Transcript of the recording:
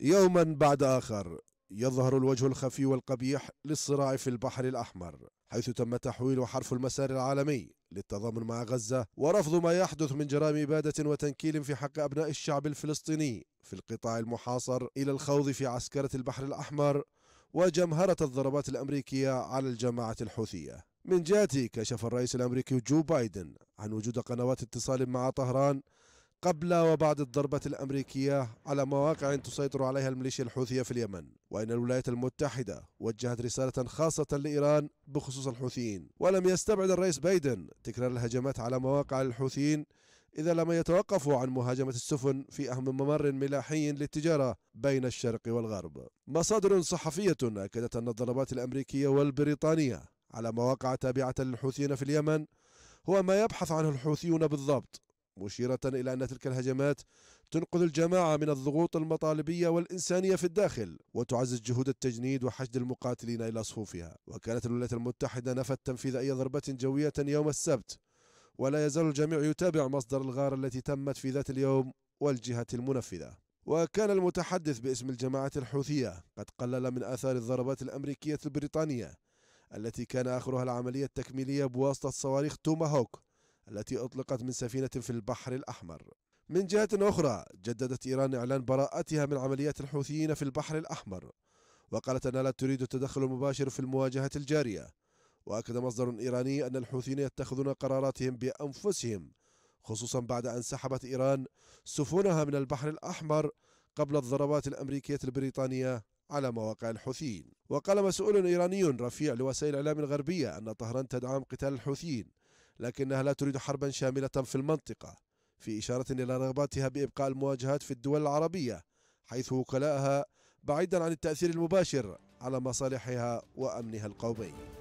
يوما بعد آخر يظهر الوجه الخفي والقبيح للصراع في البحر الأحمر حيث تم تحويل حرف المسار العالمي للتضامن مع غزة ورفض ما يحدث من جرائم إبادة وتنكيل في حق أبناء الشعب الفلسطيني في القطاع المحاصر إلى الخوض في عسكرة البحر الأحمر وجمهرة الضربات الأمريكية على الجماعة الحوثية من جهته كشف الرئيس الأمريكي جو بايدن عن وجود قنوات اتصال مع طهران قبل وبعد الضربة الأمريكية على مواقع تسيطر عليها الميليشيا الحوثية في اليمن وإن الولايات المتحدة وجهت رسالة خاصة لإيران بخصوص الحوثيين ولم يستبعد الرئيس بايدن تكرار الهجمات على مواقع الحوثيين إذا لم يتوقفوا عن مهاجمة السفن في أهم ممر ملاحي للتجارة بين الشرق والغرب مصادر صحفية أكدت أن الضربات الأمريكية والبريطانية على مواقع تابعة للحوثيين في اليمن هو ما يبحث عنه الحوثيون بالضبط مشيرة إلى أن تلك الهجمات تنقذ الجماعة من الضغوط المطالبية والإنسانية في الداخل وتعزز جهود التجنيد وحشد المقاتلين إلى صفوفها وكانت الولايات المتحدة نفت تنفيذ أي ضربة جوية يوم السبت ولا يزال الجميع يتابع مصدر الغارة التي تمت في ذات اليوم والجهة المنفذة وكان المتحدث باسم الجماعة الحوثية قد قلل من آثار الضربات الأمريكية البريطانية التي كان آخرها العملية التكميلية بواسطة صواريخ توماهوك التي أطلقت من سفينة في البحر الأحمر من جهة أخرى جددت إيران إعلان براءتها من عمليات الحوثيين في البحر الأحمر وقالت أنها لا تريد التدخل المباشر في المواجهة الجارية وأكد مصدر إيراني أن الحوثيين يتخذون قراراتهم بأنفسهم خصوصا بعد أن سحبت إيران سفنها من البحر الأحمر قبل الضربات الأمريكية البريطانية على مواقع الحوثيين وقال مسؤول إيراني رفيع لوسائل الإعلام الغربية أن طهران تدعم قتال الحوثيين لكنها لا تريد حربا شاملة في المنطقة في إشارة إلى رغباتها بإبقاء المواجهات في الدول العربية حيث وكلاءها بعيدا عن التأثير المباشر على مصالحها وأمنها القومي